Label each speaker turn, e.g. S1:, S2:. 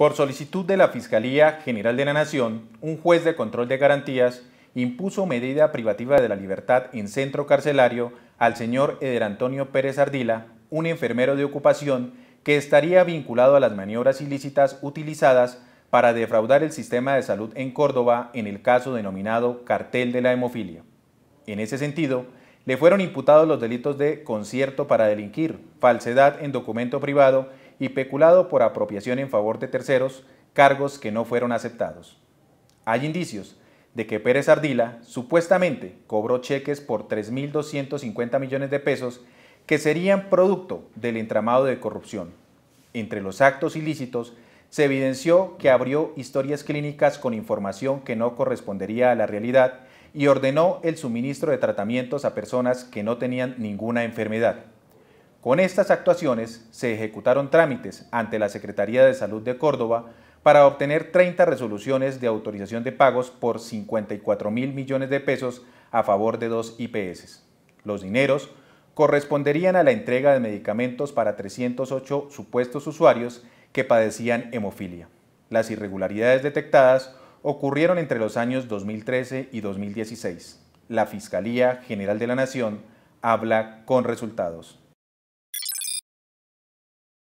S1: Por solicitud de la Fiscalía General de la Nación, un juez de control de garantías impuso medida privativa de la libertad en centro carcelario al señor Eder Antonio Pérez Ardila, un enfermero de ocupación que estaría vinculado a las maniobras ilícitas utilizadas para defraudar el sistema de salud en Córdoba en el caso denominado cartel de la hemofilia. En ese sentido, le fueron imputados los delitos de concierto para delinquir, falsedad en documento privado y peculado por apropiación en favor de terceros, cargos que no fueron aceptados. Hay indicios de que Pérez Ardila supuestamente cobró cheques por 3.250 millones de pesos que serían producto del entramado de corrupción. Entre los actos ilícitos se evidenció que abrió historias clínicas con información que no correspondería a la realidad y ordenó el suministro de tratamientos a personas que no tenían ninguna enfermedad. Con estas actuaciones se ejecutaron trámites ante la Secretaría de Salud de Córdoba para obtener 30 resoluciones de autorización de pagos por 54 mil millones de pesos a favor de dos IPS. Los dineros corresponderían a la entrega de medicamentos para 308 supuestos usuarios que padecían hemofilia. Las irregularidades detectadas ocurrieron entre los años 2013 y 2016. La Fiscalía General de la Nación habla con resultados.